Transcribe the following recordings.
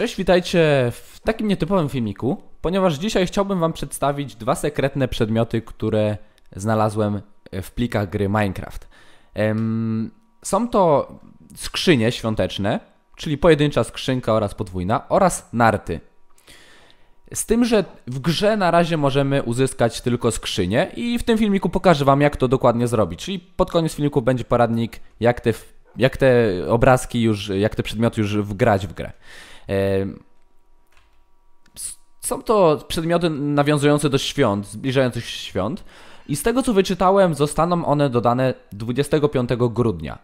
Cześć, witajcie w takim nietypowym filmiku, ponieważ dzisiaj chciałbym Wam przedstawić dwa sekretne przedmioty, które znalazłem w plikach gry Minecraft. Są to skrzynie świąteczne, czyli pojedyncza skrzynka oraz podwójna, oraz narty. Z tym, że w grze na razie możemy uzyskać tylko skrzynie i w tym filmiku pokażę Wam, jak to dokładnie zrobić. Czyli pod koniec filmiku będzie poradnik, jak te, jak te obrazki już, jak te przedmioty już wgrać w grę. Są to przedmioty nawiązujące do świąt, zbliżających się świąt. I z tego co wyczytałem, zostaną one dodane 25 grudnia.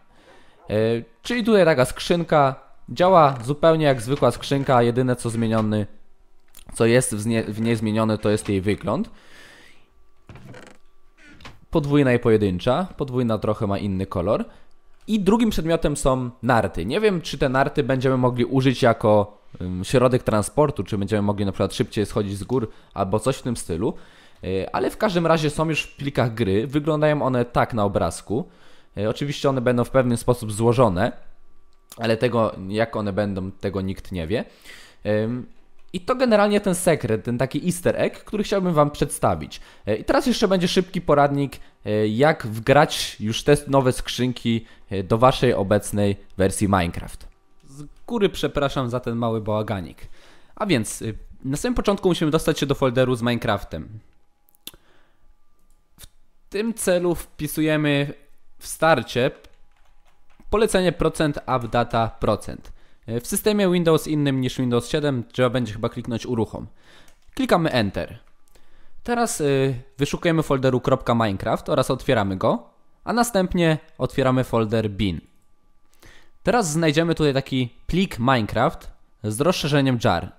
E, czyli tutaj taka skrzynka działa zupełnie jak zwykła skrzynka, jedyne co zmieniony, co jest w, niej zmienione to jest jej wygląd. Podwójna i pojedyncza, podwójna trochę ma inny kolor. I drugim przedmiotem są narty. Nie wiem, czy te narty będziemy mogli użyć jako środek transportu, czy będziemy mogli na przykład szybciej schodzić z gór albo coś w tym stylu. E, ale w każdym razie są już w plikach gry, wyglądają one tak na obrazku. E, oczywiście one będą w pewien sposób złożone, ale tego jak one będą, tego nikt nie wie. I to generalnie ten sekret, ten taki easter egg, który chciałbym Wam przedstawić. E, I teraz jeszcze będzie szybki poradnik, jak wgrać już te nowe skrzynki do Waszej obecnej wersji Minecraft. Kury przepraszam za ten mały bałaganik. A więc y, na samym początku musimy dostać się do folderu z Minecraftem. W tym celu wpisujemy w starcie polecenie procent updata procent. Y, w systemie Windows innym niż Windows 7 trzeba będzie chyba kliknąć uruchom. Klikamy Enter. Teraz y, wyszukujemy folderu .minecraft oraz otwieramy go, a następnie otwieramy folder bin. Teraz znajdziemy tutaj taki plik Minecraft z rozszerzeniem jar.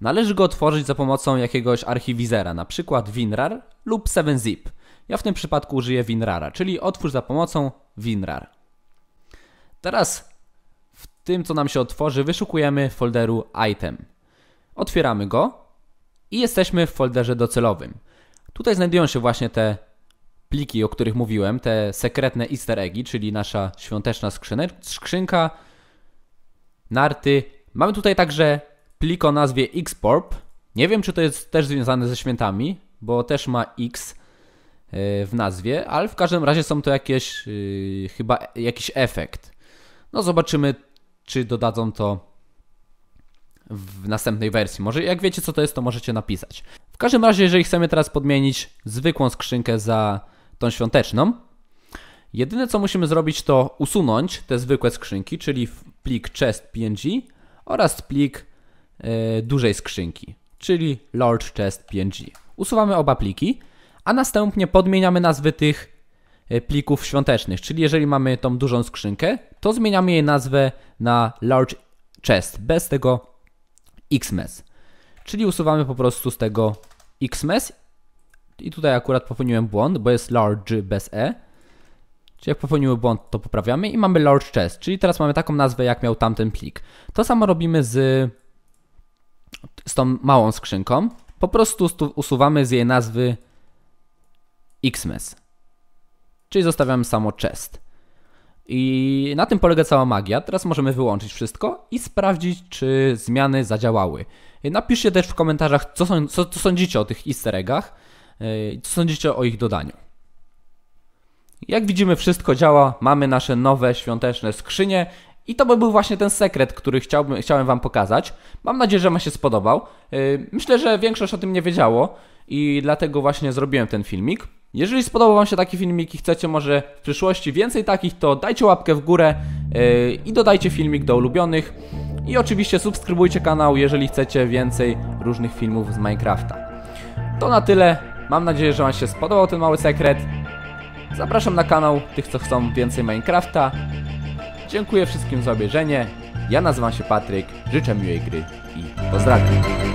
Należy go otworzyć za pomocą jakiegoś archiwizera, na przykład WinRAR lub 7-zip. Ja w tym przypadku użyję WinRara, czyli otwórz za pomocą WinRAR. Teraz w tym, co nam się otworzy, wyszukujemy folderu item. Otwieramy go i jesteśmy w folderze docelowym. Tutaj znajdują się właśnie te pliki, o których mówiłem, te sekretne easter eggi, czyli nasza świąteczna skrzynka, narty. Mamy tutaj także plik o nazwie Xporp. Nie wiem, czy to jest też związane ze świętami, bo też ma X e, w nazwie, ale w każdym razie są to jakieś, e, chyba jakiś efekt. No zobaczymy, czy dodadzą to w następnej wersji. Może jak wiecie co to jest, to możecie napisać. W każdym razie, jeżeli chcemy teraz podmienić zwykłą skrzynkę za tą świąteczną. Jedyne co musimy zrobić to usunąć te zwykłe skrzynki, czyli plik chest.png oraz plik yy, dużej skrzynki, czyli large chest.png. Usuwamy oba pliki, a następnie podmieniamy nazwy tych e, plików świątecznych, czyli jeżeli mamy tą dużą skrzynkę, to zmieniamy jej nazwę na large chest, bez tego xmas. Czyli usuwamy po prostu z tego xmas. I tutaj akurat popełniłem błąd, bo jest large bez e. Czyli jak popełniły błąd, to poprawiamy i mamy large chest, czyli teraz mamy taką nazwę, jak miał tamten plik. To samo robimy z, z tą małą skrzynką. Po prostu usuwamy z jej nazwy xmes. Czyli zostawiamy samo chest. I na tym polega cała magia. Teraz możemy wyłączyć wszystko i sprawdzić, czy zmiany zadziałały. Napiszcie też w komentarzach, co, są, co, co sądzicie o tych easter eggach. E, co sądzicie o ich dodaniu? Jak widzimy, wszystko działa. Mamy nasze nowe świąteczne skrzynie i to by był właśnie ten sekret, który chciałbym, chciałem Wam pokazać. Mam nadzieję, że Wam się spodobał. E, myślę, że większość o tym nie wiedziało i dlatego właśnie zrobiłem ten filmik. Jeżeli spodobał Wam się taki filmik i chcecie może w przyszłości więcej takich, to dajcie łapkę w górę e, i dodajcie filmik do ulubionych. I oczywiście subskrybujcie kanał, jeżeli chcecie więcej różnych filmów z Minecrafta. To na tyle. Mam nadzieję, że Wam się spodobał ten mały sekret. Zapraszam na kanał tych, co chcą więcej Minecrafta. Dziękuję wszystkim za obejrzenie. Ja nazywam się Patryk, życzę miłej gry i pozdrawiam.